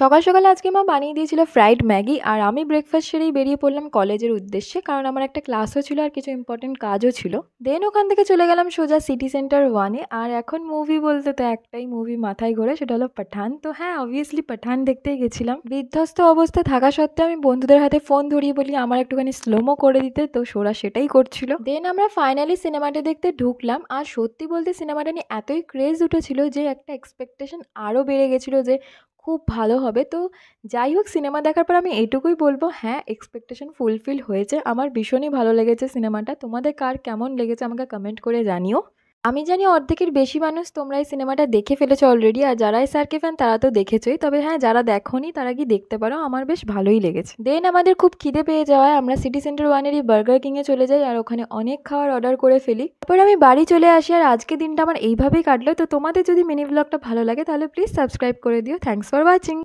সকাল সকাল আজকে মা বানিয়ে দিয়েছিল ফ্রাইড ম্যাগি আর আমি ব্রেকফাস্ট সেরেই বেরিয়ে পড়লাম কলেজের উদ্দেশ্যে কারণ আমার একটা ক্লাসও ছিল আর কিছু ইম্পর্টেন্ট কাজও ছিল দেন ওখান থেকে চলে গেলাম সোজা সিটি সেন্টার ওয়ানে আর এখন মুভি বলতে তো একটাই মুভি মাথায় ঘোরে সেটা হলো পাঠান তো হ্যাঁ অবভিয়াসলি পাঠান দেখতেই গেছিলাম বিধ্বস্ত অবস্থা থাকা সত্ত্বেও আমি বন্ধুদের হাতে ফোন ধরিয়ে বলি আমার একটুখানি স্লোমো করে দিতে তো সোরা সেটাই করছিল দেন আমরা ফাইনালি সিনেমাটা দেখতে ঢুকলাম আর সত্যি বলতে সিনেমাটা নিয়ে এতই ক্রেজ উঠেছিল যে একটা এক্সপেকটেশন আরও বেড়ে গেছিলো যে খুব ভালো হবে তো যাই হোক সিনেমা দেখার পর আমি এটুকুই বলবো হ্যাঁ এক্সপেকটেশন ফুলফিল হয়েছে আমার ভীষণই ভালো লেগেছে সিনেমাটা তোমাদের কার কেমন লেগেছে আমাকে কমেন্ট করে জানিও আমি জানি অর্ধেকের বেশি মানুষ তোমরা এই সিনেমাটা দেখে ফেলেছো অলরেডি আর যারা এই সার্কে ফ্যান তারা তো দেখেছোই তবে হ্যাঁ যারা দেখোনি তারা কি দেখতে পারো আমার বেশ ভালোই লেগেছে দেন আমাদের খুব খিদে পেয়ে যাওয়ায় আমরা সিটি সেন্টার ওয়ানেরই বার্গার কিংয়ে চলে যাই আর ওখানে অনেক খাওয়ার অর্ডার করে ফেলি তারপর আমি বাড়ি চলে আসি আর আজকে দিনটা আমার এইভাবেই কাটলো তো তোমাদের যদি মিনি ব্লগটা ভালো লাগে তাহলে প্লিজ সাবস্ক্রাইব করে দিও থ্যাংকস ফর ওয়াচিং